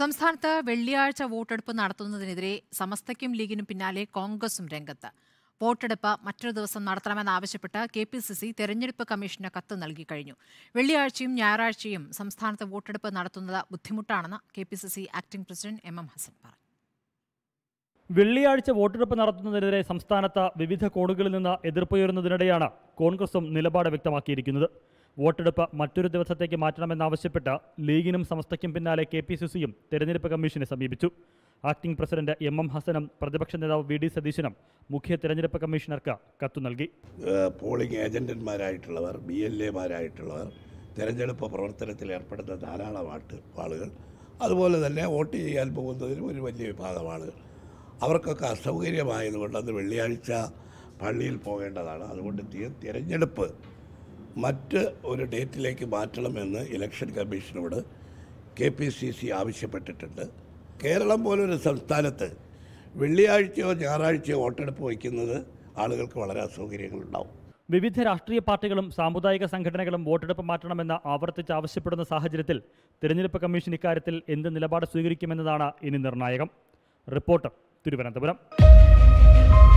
സംസ്ഥാനത്ത് വെള്ളിയാഴ്ച വോട്ടെടുപ്പ് നടത്തുന്നതിനെതിരെ സമസ്തയ്ക്കും ലീഗിനും പിന്നാലെ കോൺഗ്രസും രംഗത്ത് വോട്ടെടുപ്പ് മറ്റൊരു ദിവസം നടത്തണമെന്നാവശ്യപ്പെട്ട് കെ പി സി സി തെരഞ്ഞെടുപ്പ് കമ്മീഷന് കത്ത് നൽകി കഴിഞ്ഞു വെള്ളിയാഴ്ചയും ഞായറാഴ്ചയും സംസ്ഥാനത്ത് വോട്ടെടുപ്പ് നടത്തുന്നത് ബുദ്ധിമുട്ടാണെന്ന് K P C C acting president M M Hassan പറഞ്ഞു വെള്ളിയാഴ്ച വോട്ടെടുപ്പ് നടത്തുന്നതിനെതിരെ സംസ്ഥാനത്ത് വിവിധ കോണുകളിൽ നിന്ന് എതിർപ്പുയരുന്നതിനിടെയാണ് കോൺഗ്രസും നിലപാട് വ്യക്തമാക്കിയിരിക്കുന്നത് വോട്ടെടുപ്പ് മറ്റൊരു ദിവസത്തേക്ക് മാറ്റണമെന്നാവശ്യപ്പെട്ട് ലീഗിനും സംസ്ഥയ്ക്കും പിന്നാലെ കെ പി സി സിയും തെരഞ്ഞെടുപ്പ് കമ്മീഷനെ സമീപിച്ചു ആക്ടിംഗ് പ്രസിഡന്റ് എം എം ഹസനും പ്രതിപക്ഷ നേതാവ് വി ഡി സതീശനും മുഖ്യ തെരഞ്ഞെടുപ്പ് കമ്മീഷണർക്ക് കത്തു നൽകി പോളിംഗ് ഏജന്റന്മാരായിട്ടുള്ളവർ ബി എൽ എമാരായിട്ടുള്ളവർ തെരഞ്ഞെടുപ്പ് പ്രവർത്തനത്തിൽ ഏർപ്പെടുന്ന ധാരാളം ആളുകൾ അതുപോലെ തന്നെ വോട്ട് ചെയ്യാൻ പോകുന്നതിനും ഒരു വലിയ വിഭാഗം ആളുകൾ അവർക്കൊക്കെ അസൗകര്യമായതുകൊണ്ട് അത് വെള്ളിയാഴ്ച പള്ളിയിൽ പോകേണ്ടതാണ് അതുകൊണ്ട് തിരഞ്ഞെടുപ്പ് മറ്റ് ഒരു ഡേറ്റിലേക്ക് മാറ്റണമെന്ന് ഇലക്ഷൻ കമ്മീഷനോട് കെ പി സി സി ആവശ്യപ്പെട്ടിട്ടുണ്ട് കേരളം പോലൊരു സംസ്ഥാനത്ത് വെള്ളിയാഴ്ചയോ ഞായറാഴ്ചയോ വോട്ടെടുപ്പ് വയ്ക്കുന്നത് ആളുകൾക്ക് വളരെ അസൗകര്യങ്ങളുണ്ടാവും വിവിധ രാഷ്ട്രീയ പാർട്ടികളും സാമുദായിക സംഘടനകളും വോട്ടെടുപ്പ് മാറ്റണമെന്ന് ആവർത്തിച്ച് ആവശ്യപ്പെടുന്ന സാഹചര്യത്തിൽ തിരഞ്ഞെടുപ്പ് കമ്മീഷൻ ഇക്കാര്യത്തിൽ എന്ത് നിലപാട് സ്വീകരിക്കുമെന്നതാണ് ഇനി നിർണായകം റിപ്പോർട്ടർ തിരുവനന്തപുരം